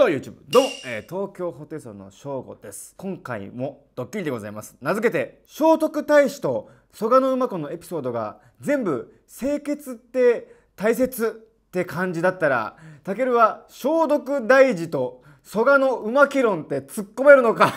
では YouTube どうも、えー、東京ホテイソンの翔吾です今回もドッキリでございます名付けて聖徳太子と蘇我の馬子のエピソードが全部清潔って大切って感じだったらタケルは聖徳大事と蘇我の馬気論って突っ込めるのか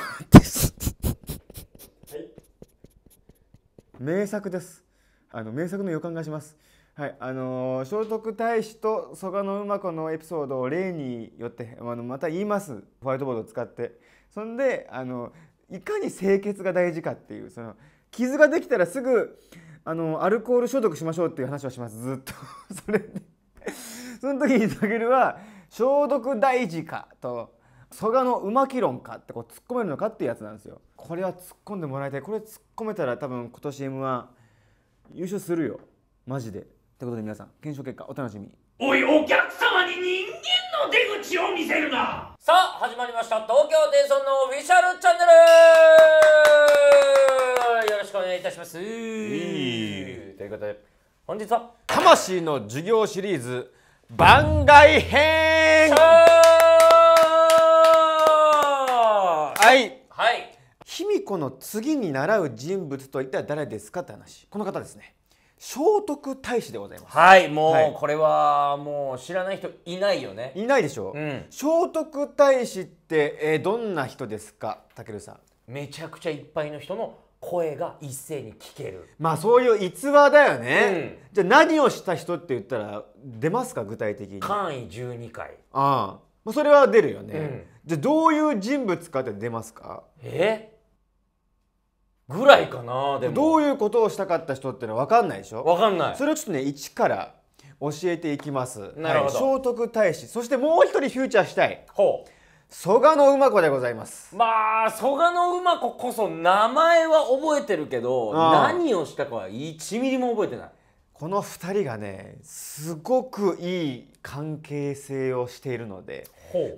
名作ですあの名作の予感がしますはい、あの聖徳太子と蘇我馬子のエピソードを例によってあのまた言いますホワイトボードを使ってそんであのいかに清潔が大事かっていうその傷ができたらすぐあのアルコール消毒しましょうっていう話はしますずっと それでその時にタゲルは消毒大事かと蘇我の馬き論かってこう突っ込めるのかっていうやつなんですよこれは突っ込んでもらいたいこれ突っ込めたら多分今年 m 1優勝するよマジで。ということで皆さん検証結果お楽しみおいお客様に人間の出口を見せるなさあ始まりました東京テイソンのオフィシャルチャンネルよろしくお願いいたします、ということで本日は魂の授業シリーズ番外編はいはい卑弥呼の次に習う人物といったら誰ですかって話この方ですね聖徳太子でございますはいもう、これはもう知らない人いないよねいないでしょ、うん、聖徳太子って、えー、どんな人ですかたけるさんめちゃくちゃいっぱいの人の声が一斉に聞けるまあそういう逸話だよね、うん、じゃあ何をした人って言ったら出ますか具体的に官位12回ああ、まあ、それは出るよね、うん、じゃあどういう人物かって出ますかえぐらいかなでもどういうことをしたかった人ってのは分かんないでしょ分かんないそれをちょっとね一から教えていきますなるほど、はい、聖徳太子そしてもう一人フューチャーしたいほう蘇我の馬子でございますまあ蘇我の馬子こそ名前は覚えてるけど何をしたかは1ミリも覚えてないこの2人がねすごくいい関係性をしているので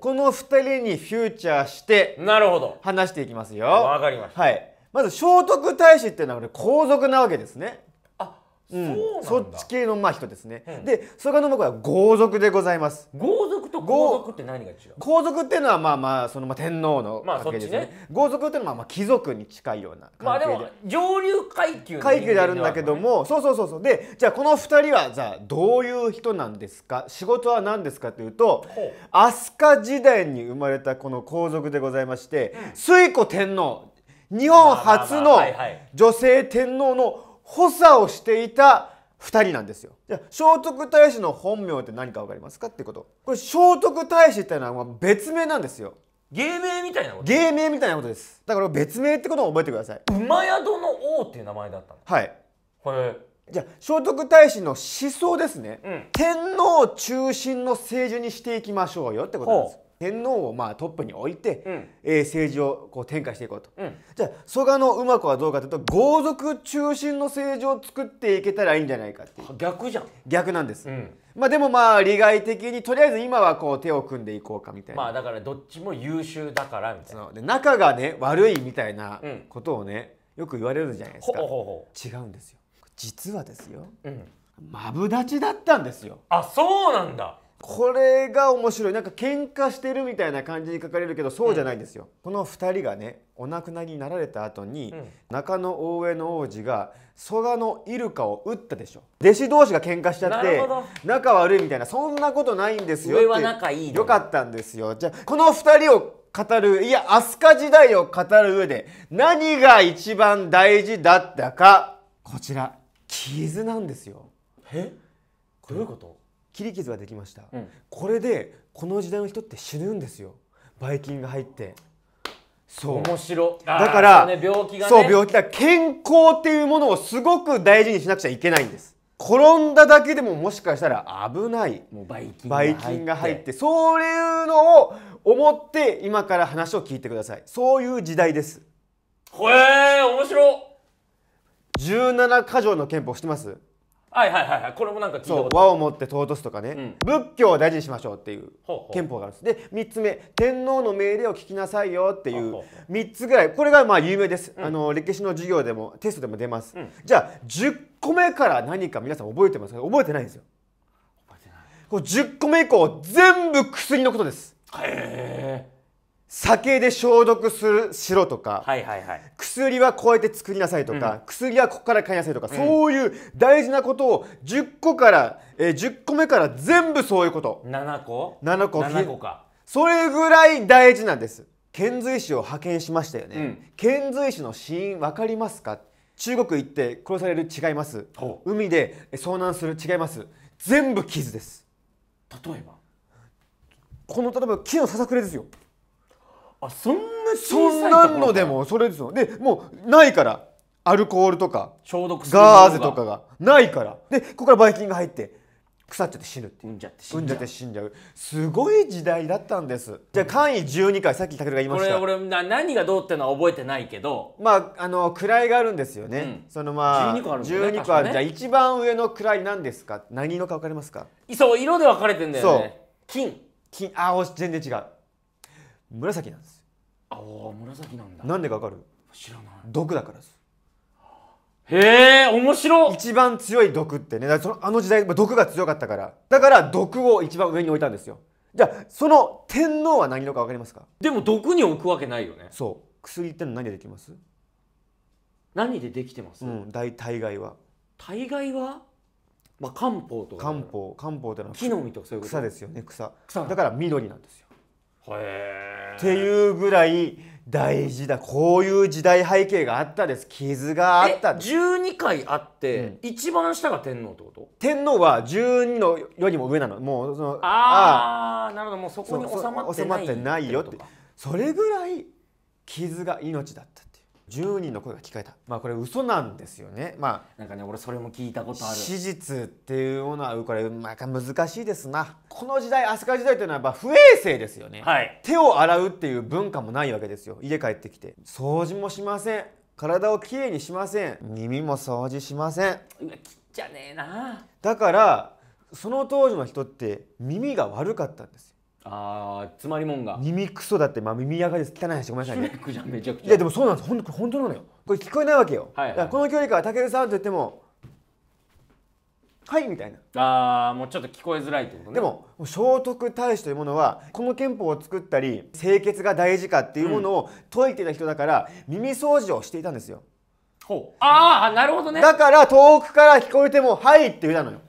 この2人にフューチャーしてなるほど話していきますよわかりました、はいまず聖徳太子っていうのはこれ皇族なわけですね。あ、うん、そうそっち系のまあ人ですね。うん、で、それから僕は豪族でございます。豪族と豪族って何が違う？豪族っていうのはまあまあそのまあ天皇の関係ですね。まあ、ね豪族っていうのはまあ貴族に近いようなまあでも上流階級階級であるんだけども、ね、そうそうそうそう。で、じゃあこの二人はじゃあどういう人なんですか？仕事は何ですかというと、飛鳥時代に生まれたこの皇族でございまして、うん、推古天皇。日本初の女性天皇の補佐をしていた2人なんですよ。じゃ聖徳太子の本名って何か分かりますかってこと。これ聖徳太子ってのは別名なんですよ。芸名みたいなこと芸名みたいなことです。だから別名ってことを覚えてください。馬宿の王っていう名前だったのはい。これじゃあ聖徳太子の思想ですね、うん、天皇中心の政治にしていきましょうよってことなんです天皇をまあトップに置いて、うん、えー、政治をこう展開していこうと、うん、じゃあ蘇我の馬子はどうかというと豪族中心の政治を作っていけたらいいんじゃないかっていう逆じゃん逆なんです、うん、まあ、でもまあ利害的にとりあえず今はこう手を組んでいこうかみたいなまあだからどっちも優秀だからみたいなで仲がね悪いみたいなことをね、よく言われるじゃないですか違うんですよ実はですよ、マブダチだったんですよあそうなんだこれが面白いなんか喧嘩してるみたいな感じに書かれるけどそうじゃないんですよ、うん、この2人がねお亡くなりになられた後に、うん、中野大江の王子が空のイルカを撃ったでしょ弟子同士が喧嘩しちゃって仲悪いみたいなそんなことないんですよ上は仲いいよかったんですよじゃこの2人を語るいや飛鳥時代を語る上で何が一番大事だったかこちら傷なんですよえどういうこと切り傷ができました、うん、これでこの時代の人って死ぬんですよばい菌が入ってそう面白だから、ね、病気が、ね、そう病気だ健康っていうものをすごく大事にしなくちゃいけないんです転んだだけでももしかしたら危ないばい菌が入ってそういうのを思って今から話を聞いてくださいそういう時代ですへえ面白17か条の憲法知ってますはいはいはい、これもなんかそう和をもって尊すとかね、うん、仏教を大事にしましょうっていう憲法があるんですで3つ目天皇の命令を聞きなさいよっていう3つぐらいこれがまあ有名です、うん、あの歴史の授業でもテストでも出ます、うん、じゃあ10個目から何か皆さん覚えてますか覚えてないんですよ覚えてないこれ10個目以降全部薬のことですへえ酒で消毒するしろとか、はいはいはい、薬はこうやって作りなさいとか、うん、薬はここから買いなさいとか、うん、そういう大事なことを10個から、えー、10個目から全部そういうこと7個7個 ,7 個かそれぐらい大事なんです遣隋使を派遣しましたよね、うん、遣隋使の死因分かりますか中国行って殺される違います海で遭難する違います全部傷です例えばこの例えば木のささくれですよあそんな小さいところそんなのでもそれですよでもうないからアルコールとか消毒ガーゼとかがないからでここからばい菌が入って腐っちゃって死ぬって産んじゃって死んじゃって死んじゃうすごい時代だったんですじゃあ簡易12回さっきたけるが言いましたこれ俺な何がどうってのは覚えてないけどまああの位があるんですよね、うん、そのまあ12個あるんだ、ね、個ある、ね、じゃあ一番上の位何ですか何色か分かりますかそう色で分かれてんだよね金金あ全然違う紫なんですああ紫なんだなんでかわかる知らない毒だからですへえ面白い一番強い毒ってねそのあの時代毒が強かったからだから毒を一番上に置いたんですよじゃあその天皇は何色か分かりますかでも毒に置くわけないよねそう薬っての何でできます何でできてます、うん、大大概は大概はまあ漢方とか漢方漢方ってのは木の実とかそういうこと草ですよね草草だから緑なんですよっていうぐらい大事だこういう時代背景があったです傷があったです12回あって、うん、一番下が天皇ってこと天皇は12のよりも上なのもうそのああなるほどもうそこに収まってない収まってないよってそれぐらい傷が命だった10人の声が聞かれたまあこれ嘘なんですよねまあなんかね俺それも聞いたことある史実っていうものはこれまあ難しいですなこの時代飛鳥時代というのはやっぱ不衛生ですよね、はい、手を洗うっていう文化もないわけですよ家帰ってきて掃除もしません体をきれいにしません耳も掃除しませんうわきっちゃねえなだからその当時の人って耳が悪かったんですよああ詰まりもんが耳くそだってまあ耳あがり汚い話ごめんなさいねめちゃくちゃいやでもそうなんです本当本当なのよこれ聞こえないわけよ、はいはいはい、この距離から「たけるさん」って言っても「はい」みたいなああもうちょっと聞こえづらいってことねでも聖徳太子というものはこの憲法を作ったり清潔が大事かっていうものを説いてた人だから、うん、耳掃除をしていたんですよほうああなるほどねだから遠くから聞こえても「はい」って言うたのよ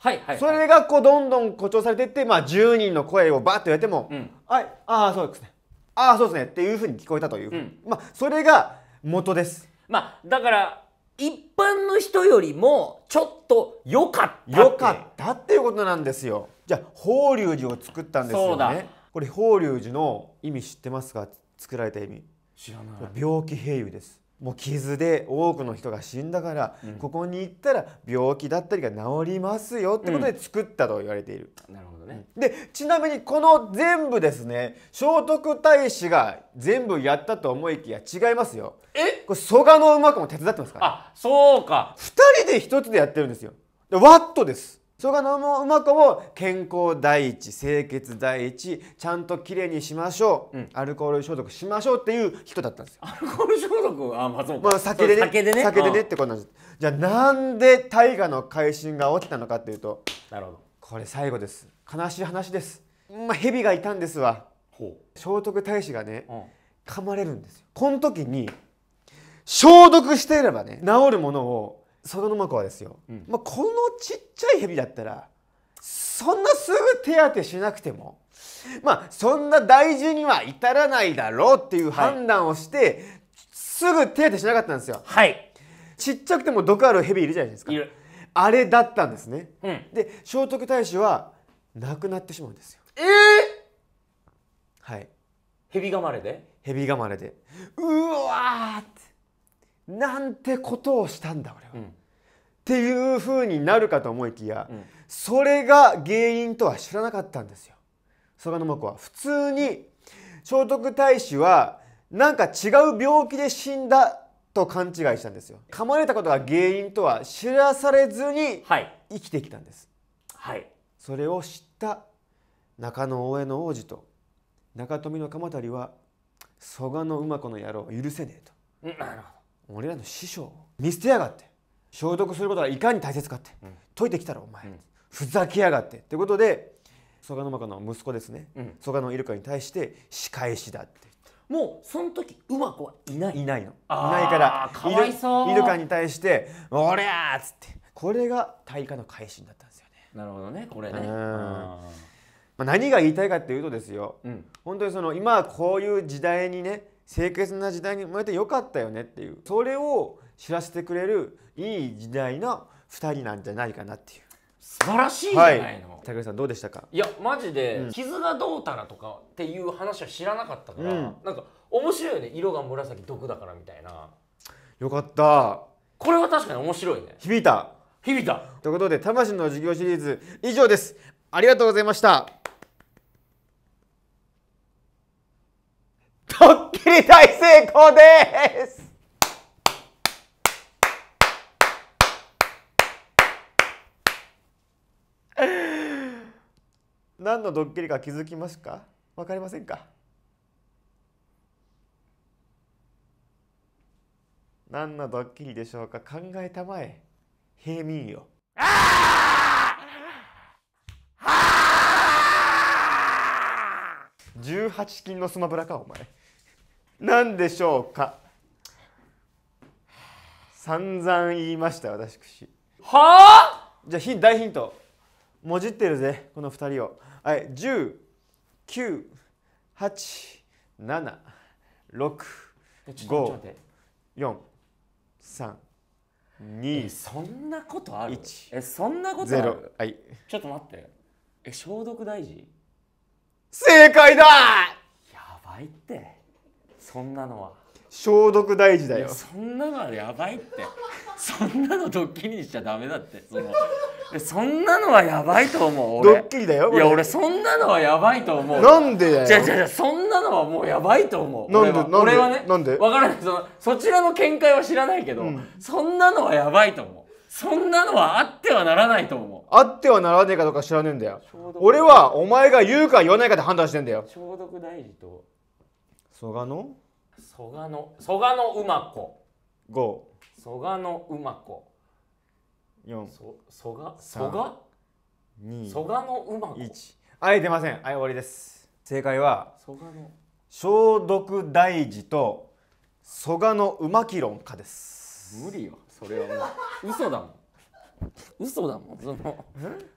はいはいそれがこうどんどん誇張されていって、まあ、10人の声をバッと言われても、うん、ああそうですねああそうですねっていうふうに聞こえたという、うん、まあ、それが元です。まあ、だから一般の人よりもちょっと良かった良かったっていうことなんですよ。じゃあ法隆寺を作ったんですよね。これ法隆寺の意味知ってますか作られた意味。知らない。病気併有です。もう傷で多くの人が死んだから、うん、ここに行ったら病気だったりが治りますよってことで作ったと言われている。うん、なるほどねでちなみにこの全部ですね聖徳太子が全部やったと思いきや違いますよ。えこれ曽我の馬子も手伝ってますから。あそうか2人で1つでやってるんですよ。でワットです。それが何もうまくを健康第一清潔第一ちゃんときれいにしましょう、うん、アルコール消毒しましょうっていう人だったんですよアルコール消毒あまあそうか、まあ、酒でね酒でね酒でねってことなんですじゃあなんで大河の改新が起きたのかっていうとなるほどこれ最後です悲しい話ですまあ蛇がいたんですわ聖徳太子がね、うん、噛まれるんですよこの時に消毒していればね治るものをそのまこはですよ、うん、まあ、このちっちゃいヘビだったらそんなすぐ手当てしなくてもまあそんな大事には至らないだろうっていう判断をして、はい、すぐ手当てしなかったんですよ。はい、ちっちゃくても毒あるヘビいるじゃないですか。あれだったんですね。うん、で聖徳太子は亡くなってしまうんですよ。えー、はい。ヘビまれでヘビまれで。うわって。なんてことをしたんだ俺は、うん、っていうふうになるかと思いきや、うん、それが原因とは知らなかったんですよ曽我の子は普通に聖徳太子はなんか違う病気で死んだと勘違いしたんですよ噛まれたことが原因とは知らされずに生きてきたんです、はい、それを知った中野大江の王子と中富の鎌足は蘇我の馬子の野郎を許せねえと、なるほど俺らの師匠見捨てやがって消毒することがいかに大切かって、うん、解いてきたらお前、うん、ふざけやがってってことで蘇我のの息子ですね、うん、蘇我のイルカに対して仕返しだってもうその時馬子はいないいないのいないからかわいそうイルカに対して「おりゃ!」っつってこれが大化の改心だったんですよねなるほどねこれねまあ、何が言いたいかっていうとですよ、うん、本当にその今こういう時代にね清潔な時代に生まれてよかったよねっていうそれを知らせてくれるいい時代の2人なんじゃないかなっていう素晴らしいじゃないの、はい、武さんどうでしたかいやマジで、うん、傷がどうたらとかっていう話は知らなかったから、うん、なんか面白いよね色が紫毒だからみたいなよかったこれは確かに面白いね響いた響いたということで魂の授業シリーズ以上ですありがとうございましたドッキリ大成功です何のドッキリか気づきますか分かりませんか何のドッキリでしょうか考えたまえ平民よ18金のスマブラかお前何でしょうか散々言いました私はあじゃあヒ大ヒントもじってるぜこの2人をはい1 0 9 8 7 6 5 4 3そんなことあるえそんなことあるはいちょっと待ってえ消毒大事正解だやばいってそんなのは消毒大事だよそんなのはやばいってそんなのドッキリにしちゃダメだってそのそんなのはやばいと思う俺ドッキリだよいや俺そんなのはやばいと思うなんでだよじゃじゃそんなのはもうやばいと思うなんでなんで俺はねなんで分からないそのそちらの見解は知らないけど、うん、そんなのはやばいと思うそんなのはあってはならないと思うあってはならねえかどうか知らねえんだよ俺はお前が言うか言わないかで判断してんだよ消毒大事と蘇我の蘇我の蘇我の馬子五蘇我の馬子四蘇我蘇我二蘇我の馬子一はい出ませんはい終わりです正解は蘇我の消毒大事と蘇我の馬キロンかです無理よそれはもう嘘だもん嘘だもんその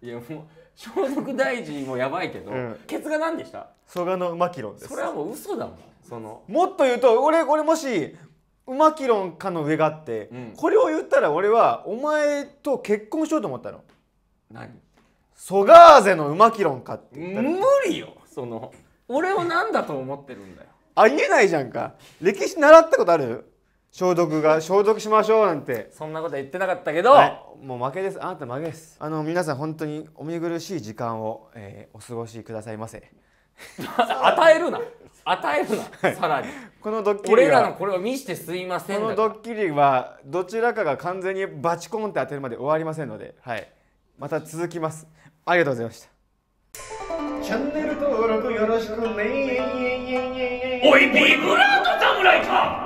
いやもう消毒大臣もやばいけど、うん、ケツが何でした曽我の馬キロンですそれはもう嘘だもんそのもっと言うと俺俺もし馬キロンかの上があって、うん、これを言ったら俺はお前と結婚しようと思ったの何ソガーゼの馬キロンかって無理よその俺を何だと思ってるんだよありえないじゃんか歴史習ったことある消毒が消毒しましょうなんてそんなこと言ってなかったけど、はい、もう負けですあなた負けですあの皆さん本当にお見苦しい時間を、えー、お過ごしくださいませ 与えるな与えるな、はい、さらにこのドッキリ俺らのこれを見してすいませんこのドッキリはどちらかが完全にバチコンって当てるまで終わりませんので、はい、また続きますありがとうございましたチャンネル登録よろしくねおいビブラート侍か